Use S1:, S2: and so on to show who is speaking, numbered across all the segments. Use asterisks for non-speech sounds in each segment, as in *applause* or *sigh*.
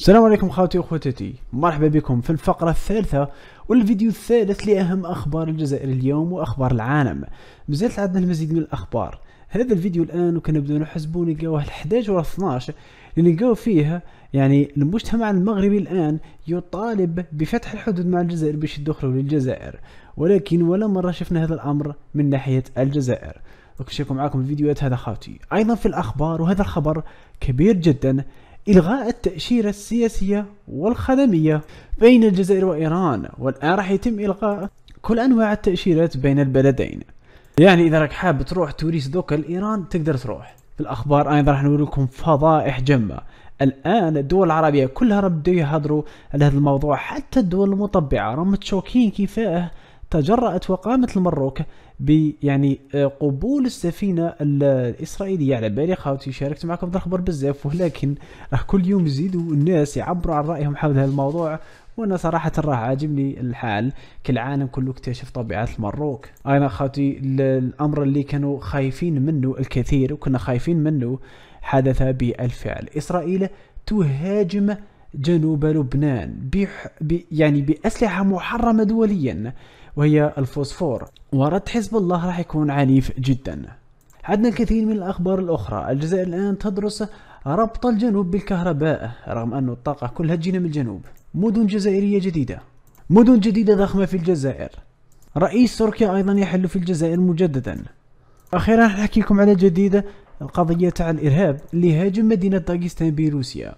S1: السلام عليكم خواتي وأخوتتي مرحبا بكم في الفقرة الثالثة والفيديو الثالث لأهم أخبار الجزائر اليوم وأخبار العالم مازالت عندنا المزيد من الأخبار هذا الفيديو الآن وكنبداو نحسبو نلقاوه 11 ولا 12 نلقاو فيه يعني المجتمع المغربي الآن يطالب بفتح الحدود مع الجزائر باش يدخلوا للجزائر ولكن ولا مرة شفنا هذا الأمر من ناحية الجزائر نشارككم معكم الفيديوهات هذا خاوتي أيضا في الأخبار وهذا الخبر كبير جدا إلغاء التأشيرة السياسية والخدمية بين الجزائر وإيران والآن راح يتم إلغاء كل أنواع التأشيرات بين البلدين يعني إذا راك حاب تروح توريس دوكا لإيران تقدر تروح في الأخبار أيضا راح نوريكم فضائح جمة الآن الدول العربية كلها راه بداو يهضروا على هذا الموضوع حتى الدول المطبعة راهم متشوكين كيفاه تجرأت وقامت المروك بيعني آه، قبول السفينة الإسرائيلية على بالي خاوتي شاركت معكم في الخبر بزاف ولكن راه كل يوم يزيدوا الناس يعبروا عن رأيهم حول هذا الموضوع وانا صراحة راه عاجبني الحال كالعالم كله اكتشف طبيعة المروك انا خاوتي الامر اللي كانوا خايفين منه الكثير وكنا خايفين منه حدث بالفعل اسرائيل تهاجم جنوب لبنان يعني بأسلحة محرمة دوليا وهي الفوسفور ورد حزب الله راح يكون عنيف جدا عندنا الكثير من الأخبار الأخرى الجزائر الآن تدرس ربط الجنوب بالكهرباء رغم أن الطاقة كلها تجينا من الجنوب مدن جزائرية جديدة مدن جديدة ضخمة في الجزائر رئيس تركيا أيضا يحل في الجزائر مجددا أخيرا نحكي لكم على جديدة القضية تاع الإرهاب اللي هاجم مدينة داغستان بروسيا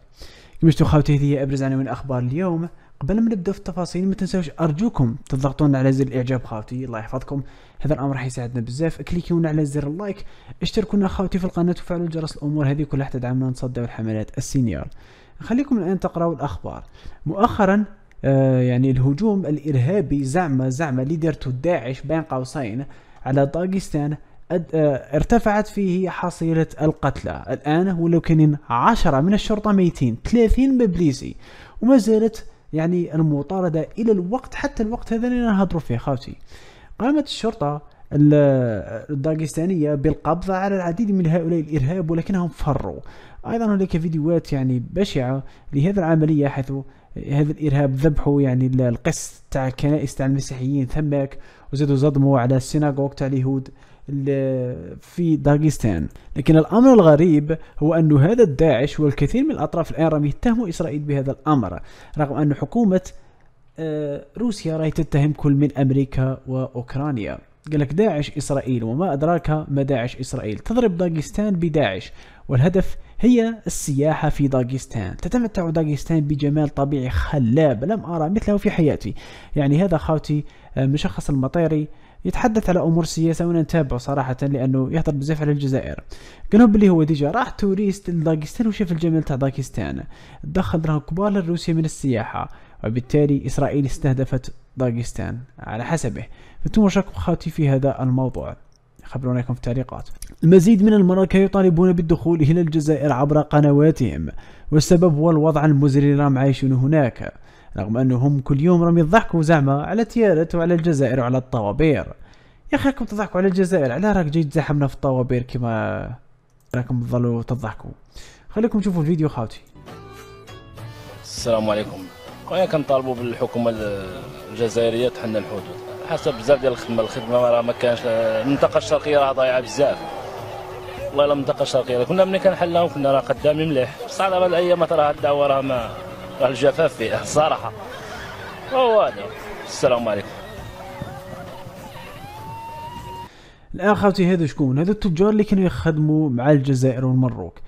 S1: دمشتو خاوتي هذه ابرز عناوين اخبار اليوم قبل ما نبدا في التفاصيل ما تنساوش ارجوكم تضغطون على زر الاعجاب خاوتي الله يحفظكم هذا الامر راح يساعدنا بزاف كليكيونا على زر اللايك اشتركونا خاوتي في القناه وفعلوا جرس الامور هذه كلها حتى تدعمنا نصدر الحملات السينيور خليكم الان تقراوا الاخبار مؤخرا آه يعني الهجوم الارهابي زعما زعما اللي داعش بين قوسين على طاقستان آه، ارتفعت فيه حصيلة القتلى الآن ولو كان عشرة من الشرطة ميتين ثلاثين ببليزي وما زالت يعني المطاردة إلى الوقت حتى الوقت هذا اللي نهضرو فيه خاوتي قامت الشرطة الداغستانية بالقبض على العديد من هؤلاء الإرهاب ولكنهم فروا أيضا هناك فيديوهات يعني بشعة لهذه العملية حيث هذا الارهاب ذبحوا يعني القس تاع الكنائس تاع المسيحيين ثماك وزادوا صدموا على السيناغوغ تاع اليهود في داغستان لكن الامر الغريب هو أن هذا الداعش والكثير من الاطراف الان راهم يتهموا اسرائيل بهذا الامر رغم ان حكومه آه، روسيا راهي تتهم كل من امريكا واوكرانيا قال لك داعش اسرائيل وما ادراك ما داعش اسرائيل تضرب داغستان بداعش والهدف هي السياحة في داغستان تتمتع داغستان بجمال طبيعي خلاب لم أرى مثله في حياتي يعني هذا خاوتي آه، مشخص المطيري يتحدث على امور سياسه وانا نتابعه صراحه لانه يهضر بزاف على الجزائر قالوا بلي هو ديجا راح توريست لداغستان وشاف الجمال تاع داغستان دخل راه كبار لروسيا من السياحه وبالتالي اسرائيل استهدفت داغستان على حسبه فانتم راكم خاوتي في هذا الموضوع خبرونا لكم في التعليقات المزيد من المراكا يطالبون بالدخول إلى الجزائر عبر قنواتهم والسبب هو الوضع المزري اللي راهم عايشينه هناك رغم أنهم كل يوم راهم يضحكوا زعما على تيارات وعلى الجزائر وعلى الطوابير يا اخي راكم تضحكوا على الجزائر علاه راك جاي تزاحمنا في الطوابير كما راكم تظلوا تضحكوا خليكم تشوفوا الفيديو خاوتي
S2: السلام عليكم خويا كنطالبوا بالحكومه الجزائريه تحل الحدود حسب بزاف ديال الخدمه الخدمه راه ما كانش المنطقه الشرقيه راه ضايعه بزاف والله المنطقه الشرقيه كنا ملي كنحلها كنا راه قدامين مليح بصح على الايام راه الدعوه راه ما راه الجفاف فيها الصراحه هو هذا السلام عليكم
S1: الان خاوتي هذا شكون هذا التجار اللي كانوا يخدموا مع الجزائر والمروك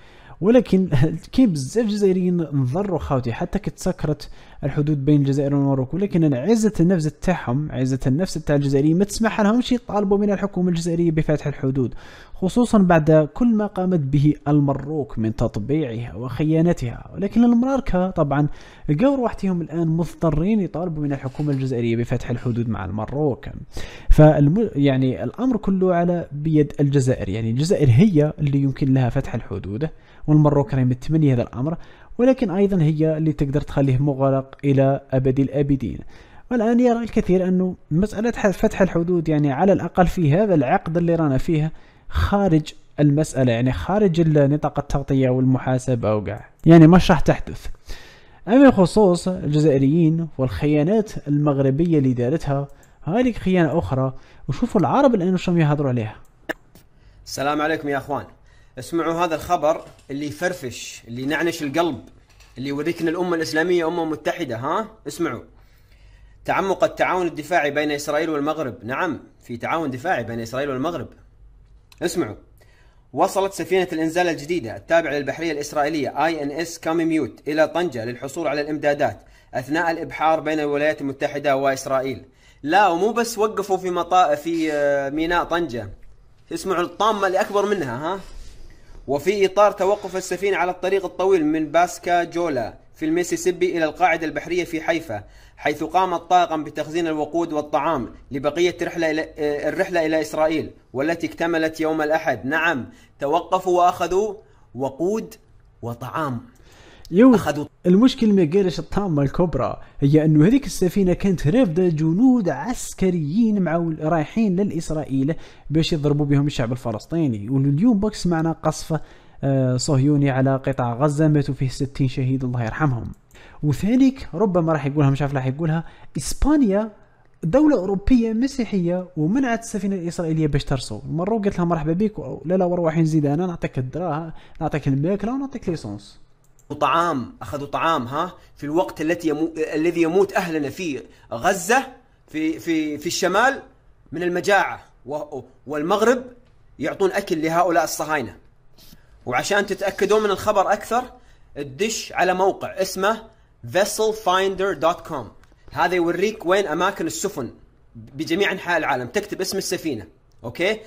S1: ولكن *laughs* كاين بزاف جزائريين نضروا خاوتي حتى كتسكرت الحدود بين الجزائر والمغرب ولكن عزة النفس تاعهم عزة النفس تاع الجزائريين ما تسمح لهمش يطالبوا من الحكومة الجزائرية بفتح الحدود خصوصا بعد كل ما قامت به المروك من تطبيعها وخيانتها ولكن المراركة طبعا لقوا وحدهم الآن مضطرين يطالبوا من الحكومة الجزائرية بفتح الحدود مع المروك فالم... يعني الأمر كله على بيد الجزائر يعني الجزائر هي اللي يمكن لها فتح الحدود والمروك راهي متمنية هذا الأمر ولكن أيضا هي اللي تقدر تخليه مغلق إلى أبد الآبدين والآن يرى الكثير أنه مسألة فتح الحدود يعني على الأقل في هذا العقد اللي رانا فيه خارج المسألة يعني خارج نطاق التغطية والمحاسبة وكاع يعني مش راح تحدث أما بخصوص الجزائريين والخيانات المغربية اللي دارتها هذيك خيانة أخرى وشوفوا العرب الآن شو يهضروا عليها
S2: السلام عليكم يا أخوان اسمعوا هذا الخبر اللي يفرفش اللي ينعنش القلب اللي يوريك ان الامه الاسلاميه امه متحده ها اسمعوا تعمق التعاون الدفاعي بين اسرائيل والمغرب نعم في تعاون دفاعي بين اسرائيل والمغرب اسمعوا وصلت سفينة الإنزال الجديدة التابعة للبحرية الإسرائيلية اي ان اس كاميميوت إلى طنجة للحصول على الإمدادات أثناء الإبحار بين الولايات المتحدة وإسرائيل لا ومو بس وقفوا في مطا في آه، ميناء طنجة اسمعوا الطامة اللي أكبر منها ها وفي إطار توقف السفينة على الطريق الطويل من باسكاجولا في الميسيسيبي إلى القاعدة البحرية في حيفا حيث قام الطاقم بتخزين الوقود والطعام لبقية رحلة إلى آه، الرحلة إلى إسرائيل والتي اكتملت يوم الأحد نعم توقفوا وأخذوا وقود
S1: وطعام يو أخذوا المشكل ما قالش الطامه الكبرى هي انه هذيك السفينه كانت رافده جنود عسكريين مع رايحين للاسرائيل باش يضربوا بهم الشعب الفلسطيني واليوم باك سمعنا قصف آه، صهيوني على قطاع غزه ماتوا فيه 60 شهيد الله يرحمهم وثانيك ربما راح يقولها مش عارف راح يقولها اسبانيا دولة أوروبية مسيحية ومنعت السفينة الإسرائيلية باش ترسو المرة قلت لها مرحبا بك لا لا وروح نزيد أنا نعطيك الدراهم نعطيك الماكلة ونعطيك ليسونس
S2: طعام أخذوا طعام ها في الوقت التي يمو... الذي يموت أهلنا فيه غزة في في في الشمال من المجاعة و... والمغرب يعطون أكل لهؤلاء الصهاينة وعشان تتأكدون من الخبر أكثر الدش على موقع اسمه vesselfinder.com هذا يوريك وين أماكن السفن بجميع أنحاء العالم تكتب اسم السفينة أوكي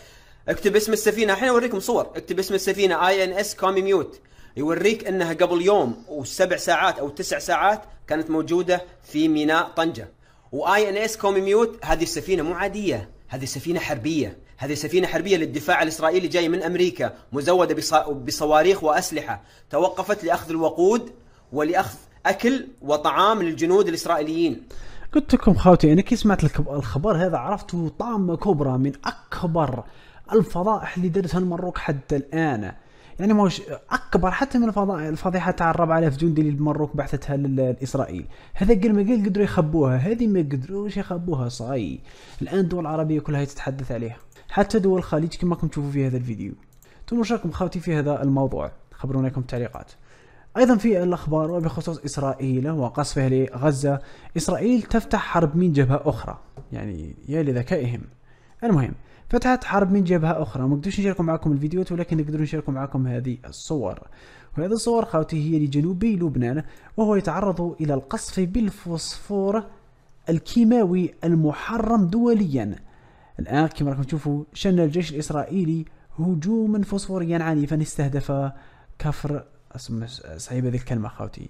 S2: اكتب اسم السفينة الحين أوريكم صور اكتب اسم السفينة اي ان اس كوميوت يوريك انها قبل يوم وسبع ساعات او تسع ساعات كانت موجوده في ميناء طنجه واي ان اس كومي ميوت هذه السفينه مو عاديه هذه سفينه حربيه هذه سفينة حربية للدفاع الإسرائيلي جاية من أمريكا مزودة بصواريخ وأسلحة توقفت لأخذ الوقود ولأخذ أكل وطعام للجنود الإسرائيليين
S1: قلت لكم خوتي أنا كي سمعت الخبر هذا عرفت طامة كبرى من أكبر الفضائح اللي درتها المروك حتى الآن يعني موش اكبر حتى من الفضيحه تاع 4000 جندي اللي المروك بعثتها لاسرائيل هذا قل ما قل قدروا يخبوها هذه ما قدروش يخبوها صاي الان الدول العربيه كلها تتحدث عليها حتى دول الخليج كما راكم تشوفوا في هذا الفيديو انتم واش راكم خاوتي في هذا الموضوع خبروناكم التعليقات ايضا في الاخبار وبخصوص اسرائيل وقصفها لغزه اسرائيل تفتح حرب من جبهه اخرى يعني يا لذكائهم المهم فتحت حرب من جبهة أخرى ما قدرش نشارك معكم الفيديوهات ولكن نقدر نشارك معكم هذه الصور وهذه الصور خاوتي هي لجنوبي لبنان وهو يتعرض إلى القصف بالفوسفور الكيماوي المحرم دوليا الآن كما راكم تشوفوا شن الجيش الإسرائيلي هجوما فوسفوريا عنيفا استهدف كفر صعيبة هذه الكلمة خاوتي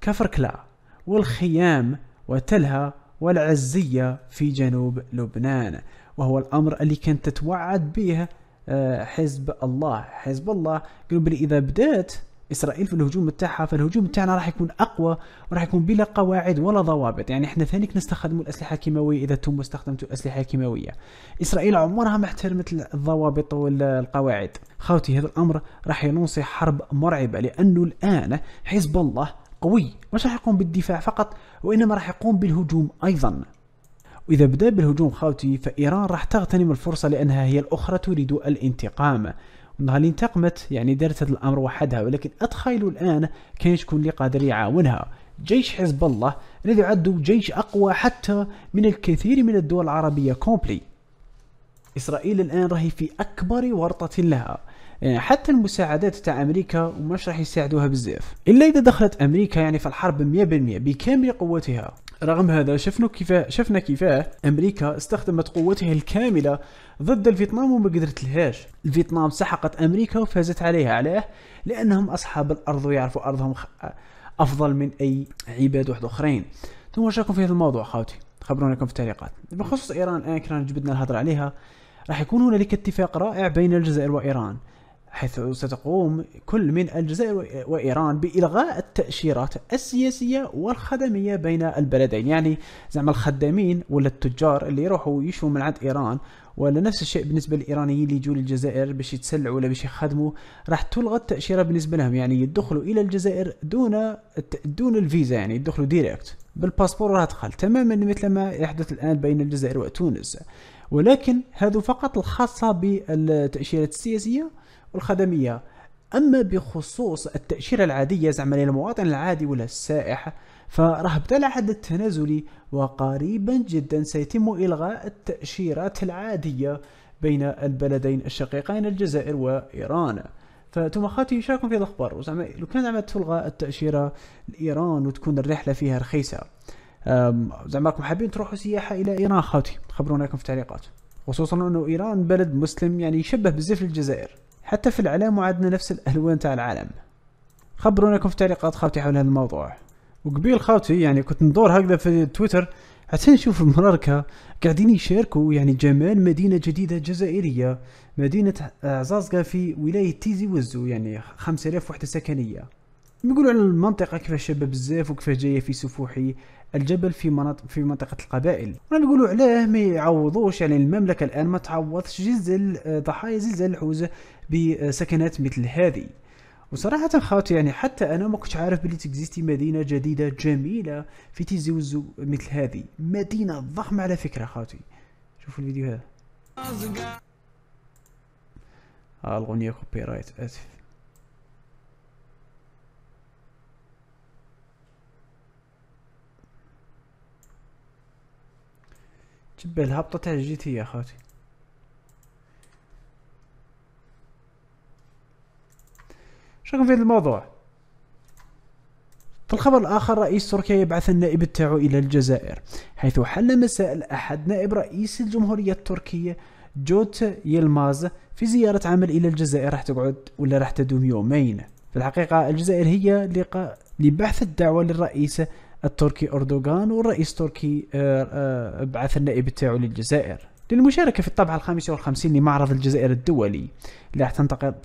S1: كفر كلا والخيام وتلها والعزية في جنوب لبنان وهو الأمر اللي كانت تتوعد به آه، حزب الله حزب الله قالوا بلي إذا بدأت اسرائيل في الهجوم تاعها فالهجوم تاعنا راح يكون اقوى وراح يكون بلا قواعد ولا ضوابط يعني احنا ثانيك نستخدم الاسلحه الكيماويه اذا تم استخدمت الاسلحه الكيماويه اسرائيل عمرها ما احترمت الضوابط والقواعد خاوتي هذا الامر راح ينوصي حرب مرعبه لانه الان حزب الله قوي مش راح يقوم بالدفاع فقط وانما راح يقوم بالهجوم ايضا وإذا بدا بالهجوم خاوتي فإيران راح تغتنم الفرصة لأنها هي الأخرى تريد الانتقام ونهار اللي انتقمت يعني دارت هذا الأمر وحدها ولكن أتخيلوا الآن كاين شكون اللي قادر يعاونها جيش حزب الله الذي يعد جيش أقوى حتى من الكثير من الدول العربية كومبلي إسرائيل الآن راهي في أكبر ورطة لها يعني حتى المساعدات تاع امريكا وماش راح يساعدوها بزاف الا اذا دخلت امريكا يعني في الحرب 100% بكامل قوتها رغم هذا شفنا كيف شفنا كيفاه امريكا استخدمت قوتها الكامله ضد الفيتنام وما قدرت لهاش الفيتنام سحقت امريكا وفازت عليها علاه لانهم اصحاب الارض ويعرفوا ارضهم افضل من اي عباد واحد اخرين ثم واش في هذا الموضوع خاوتي خبرونا لكم في التعليقات بخصوص ايران الان كنا جبدنا الهضره عليها راح يكون هنالك اتفاق رائع بين الجزائر وايران حيث ستقوم كل من الجزائر وايران بالغاء التاشيرات السياسيه والخدميه بين البلدين يعني زعما الخدامين ولا التجار اللي يروحوا يشوا من عند ايران ولا نفس الشيء بالنسبه للايرانيين اللي يجوا للجزائر باش يتسلعوا ولا باش يخدموا راح تلغى التاشيره بالنسبه لهم يعني يدخلوا الى الجزائر دون دون الفيزا يعني يدخلوا ديريكت بالباسبور راح تدخل تماما مثل ما يحدث الان بين الجزائر وتونس ولكن هذا فقط الخاصه بالتاشيرات السياسيه والخدميه اما بخصوص التاشيره العاديه زعما للمواطن العادي ولا السائح فراه بدا العهد التنازلي وقريبا جدا سيتم الغاء التاشيرات العاديه بين البلدين الشقيقين الجزائر وايران فتم اخواتي شاركوا في الاخبار وزعما لو كان زعما تلغى التاشيره لايران وتكون الرحله فيها رخيصه زعما راكم حابين تروحوا سياحه الى ايران اخواتي خبرونا لكم في التعليقات خصوصا انه ايران بلد مسلم يعني يشبه بزاف الجزائر حتى في الإعلام وعدنا نفس الألوان تاع العالم خبرونا لكم في تعليقات خاوتي حول هذا الموضوع وقبيل خاوتي يعني كنت ندور هكذا في تويتر حتى نشوف المراركة قاعدين يشاركوا يعني جمال مدينة جديدة جزائرية مدينة عزازقة في ولاية تيزي وزو يعني آلاف وحدة سكنية يقولوا على المنطقة كيف شابة بزاف وكيف جاية في سفوحي الجبل في مناطق في منطقه القبائل وانا نقولوا علاه ما يعوضوش يعني المملكه الان ما تعوضش جزل آه، ضحايا زلزال الحوزه بسكنات مثل هذه وصراحة خاوتي يعني حتى أنا ما كنتش عارف بلي تكزيستي مدينة جديدة جميلة في تيزي وزو مثل هذه مدينة ضخمة على فكرة خاوتي شوفوا الفيديو
S2: هذا
S1: الأغنية كوبي رايت آسف تبه الهبطة تاع الجي تي يا خوتي شو في الموضوع في الخبر الآخر رئيس تركيا يبعث النائب تاعو إلى الجزائر حيث حل مساء الأحد نائب رئيس الجمهورية التركية جوت يلماز في زيارة عمل إلى الجزائر راح تقعد ولا راح تدوم يومين في الحقيقة الجزائر هي لقاء لبحث الدعوة للرئيس التركي أردوغان والرئيس التركي آه، آه، بعث النائب تاعو للجزائر للمشاركة في الطبعة الخامسة والخمسين لمعرض الجزائر الدولي اللي راح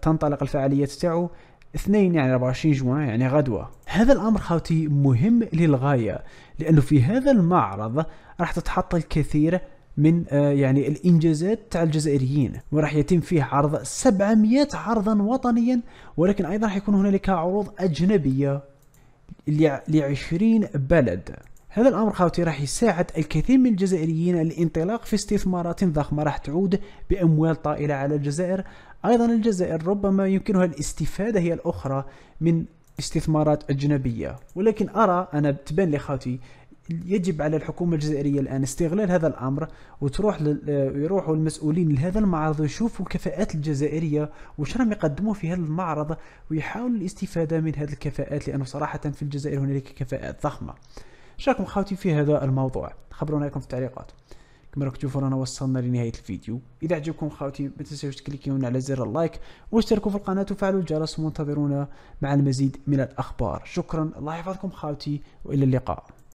S1: تنطلق الفعاليات تاعو اثنين يعني 24 جوان يعني غدوة هذا الأمر خاوتي مهم للغاية لأنه في هذا المعرض راح تتحط الكثير من آه، يعني الانجازات تاع الجزائريين وراح يتم فيه عرض 700 عرضا وطنيا ولكن ايضا راح يكون هنالك عروض اجنبيه لعشرين بلد هذا الأمر خاوتي راح يساعد الكثير من الجزائريين الانطلاق في استثمارات ضخمة راح تعود بأموال طائلة على الجزائر أيضا الجزائر ربما يمكنها الاستفادة هي الأخرى من استثمارات أجنبية ولكن أرى أنا تبان لي خاوتي يجب على الحكومه الجزائريه الان استغلال هذا الامر وتروح آه، يروحوا المسؤولين لهذا المعرض ويشوفوا الكفاءات الجزائريه واش راهم يقدموا في هذا المعرض ويحاولوا الاستفاده من هذه الكفاءات لانه صراحه في الجزائر هنالك كفاءات ضخمه شاركم خاوتي في هذا الموضوع خبرونا لكم في التعليقات كما راكم تشوفوا رانا وصلنا لنهايه الفيديو اذا عجبكم خاوتي ما تنساوش تكليكيون على زر اللايك واشتركوا في القناه وفعلوا الجرس وانتظرونا مع المزيد من الاخبار شكرا الله يحفظكم خاوتي والى اللقاء